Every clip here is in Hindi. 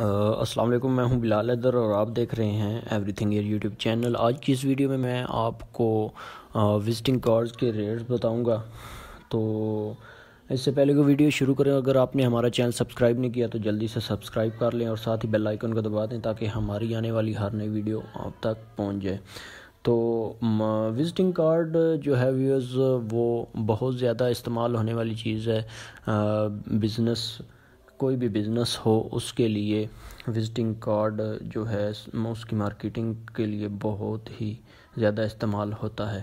अस्सलाम वालेकुम मैं हूं बिलाल अदर और आप देख रहे हैं एवरीथिंग ईयर यूट्यूब चैनल आज की इस वीडियो में मैं आपको विजिटिंग कार्ड्स के रेट्स बताऊंगा तो इससे पहले को वीडियो शुरू करें अगर आपने हमारा चैनल सब्सक्राइब नहीं किया तो जल्दी से सब्सक्राइब कर लें और साथ ही बेल आइकन को दबा दें ताकि हमारी आने वाली हर नई वीडियो आप तक पहुँच जाए तो विजिटिंग कार्ड जो है व्यूअर्स वो बहुत ज़्यादा इस्तेमाल होने वाली चीज़ है बिज़नेस कोई भी बिज़नेस हो उसके लिए विज़िटिंग कार्ड जो है उसकी मार्केटिंग के लिए बहुत ही ज़्यादा इस्तेमाल होता है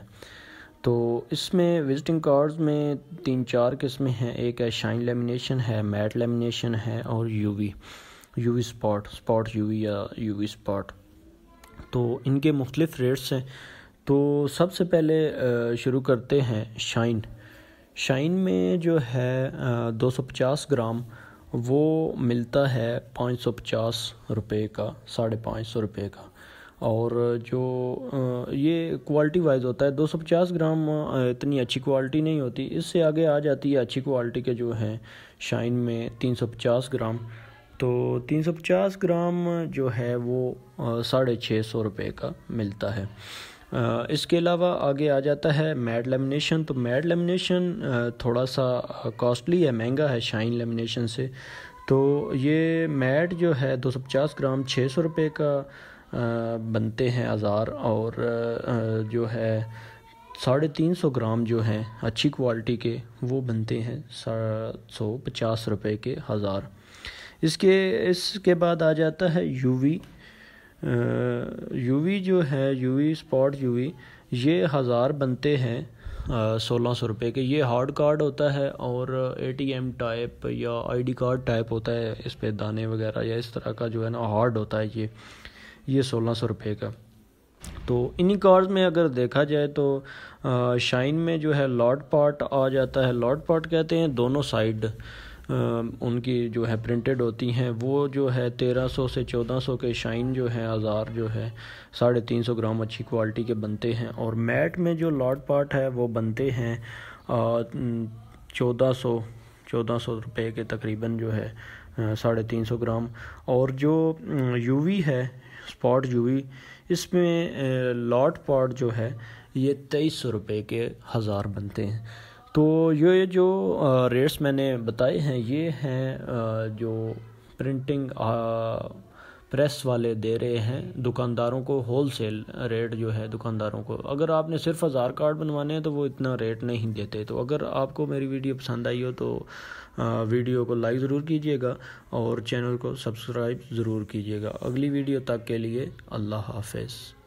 तो इसमें विज़िटिंग कार्ड्स में तीन चार किस्में हैं एक है शाइन लेमिनेशन है मैट लेमिनेशन है और UV UV spot spot UV या यूवी स्पॉट तो इनके मुख्तलिफ रेट्स हैं तो सबसे पहले शुरू करते हैं शाइन शाइन में जो है 250 ग्राम वो मिलता है पाँच सौ पचास रुपये का साढ़े पाँच सौ रुपये का और जो ये क्वालिटी वाइज होता है दो सौ पचास ग्राम इतनी अच्छी क्वालिटी नहीं होती इससे आगे आ जाती है अच्छी क्वालिटी के जो हैं शाइन में तीन सौ पचास ग्राम तो तीन सौ पचास ग्राम जो है वो साढ़े छः सौ रुपये का मिलता है इसके अलावा आगे आ जाता है मैड लेमिनेशन तो मैड लेमिनेशन थोड़ा सा कॉस्टली है महंगा है शाइन लेमिनेशन से तो ये मैट जो है 250 ग्राम 600 रुपए का बनते हैं हज़ार और जो है साढ़े तीन सौ ग्राम जो हैं अच्छी क्वालिटी के वो बनते हैं सात सौ पचास रुपये के हज़ार इसके इसके बाद आ जाता है यूवी यूवी जो है यूवी स्पॉट यूवी ये हज़ार बनते हैं सोलह सौ रुपये के ये हार्ड कार्ड होता है और एटीएम टाइप या आईडी कार्ड टाइप होता है इस पर दाने वगैरह या इस तरह का जो है ना हार्ड होता है ये ये सोलह सौ रुपये का तो इन्हीं कार्ड में अगर देखा जाए तो शाइन में जो है लॉट पार्ट आ जाता है लॉट पार्ट कहते हैं दोनों साइड उनकी जो है प्रिंटेड होती हैं वो जो है तेरह सौ से चौदह सौ के शाइन जो है हज़ार जो है साढ़े तीन सौ ग्राम अच्छी क्वालिटी के बनते हैं और मैट में जो लॉट पार्ट है वो बनते हैं चौदह सौ चौदह सौ रुपये के तकरीबन जो है साढ़े तीन सौ ग्राम और जो यूवी है स्पॉट यूवी इसमें लॉट पार्ट जो है ये तेईस सौ रुपये के हज़ार बनते हैं तो ये जो रेट्स मैंने बताए हैं ये हैं जो प्रिंटिंग प्रेस वाले दे रहे हैं दुकानदारों को होल सेल रेट जो है दुकानदारों को अगर आपने सिर्फ हज़ार कार्ड बनवाने हैं तो वो इतना रेट नहीं देते तो अगर आपको मेरी वीडियो पसंद आई हो तो वीडियो को लाइक ज़रूर कीजिएगा और चैनल को सब्सक्राइब ज़रूर कीजिएगा अगली वीडियो तक के लिए अल्लाह हाफिज़